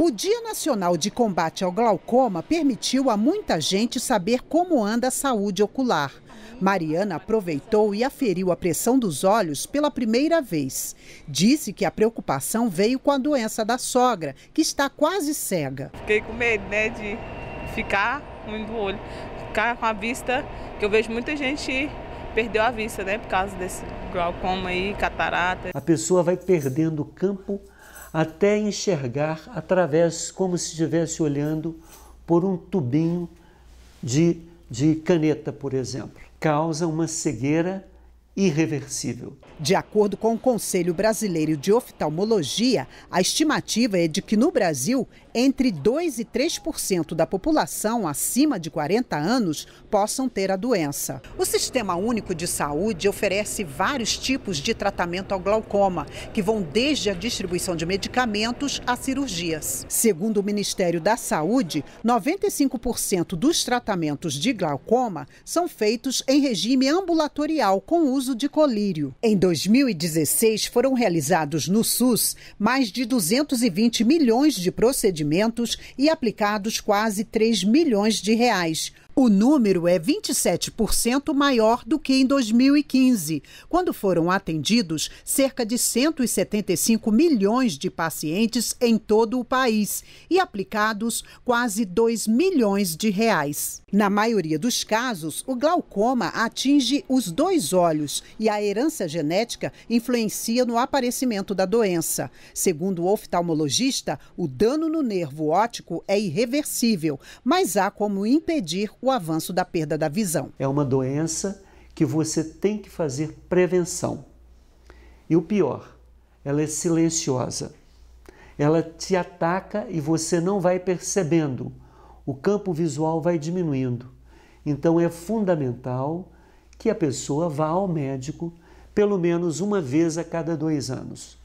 O Dia Nacional de Combate ao Glaucoma permitiu a muita gente saber como anda a saúde ocular. Mariana aproveitou e aferiu a pressão dos olhos pela primeira vez. Disse que a preocupação veio com a doença da sogra, que está quase cega. Fiquei com medo, né, de ficar ruim do olho, ficar com a vista, que eu vejo muita gente perdeu a vista, né, por causa desse glaucoma e catarata. A pessoa vai perdendo campo até enxergar através, como se estivesse olhando por um tubinho de, de caneta, por exemplo. Causa uma cegueira irreversível. De acordo com o Conselho Brasileiro de Oftalmologia, a estimativa é de que no Brasil, entre 2 e 3% da população acima de 40 anos possam ter a doença. O Sistema Único de Saúde oferece vários tipos de tratamento ao glaucoma, que vão desde a distribuição de medicamentos a cirurgias. Segundo o Ministério da Saúde, 95% dos tratamentos de glaucoma são feitos em regime ambulatorial com uso uso de colírio. Em 2016, foram realizados no SUS mais de 220 milhões de procedimentos e aplicados quase 3 milhões de reais o número é 27% maior do que em 2015, quando foram atendidos cerca de 175 milhões de pacientes em todo o país e aplicados quase 2 milhões de reais. Na maioria dos casos, o glaucoma atinge os dois olhos e a herança genética influencia no aparecimento da doença. Segundo o oftalmologista, o dano no nervo óptico é irreversível, mas há como impedir o o avanço da perda da visão. É uma doença que você tem que fazer prevenção. E o pior, ela é silenciosa. Ela te ataca e você não vai percebendo. O campo visual vai diminuindo. Então é fundamental que a pessoa vá ao médico pelo menos uma vez a cada dois anos.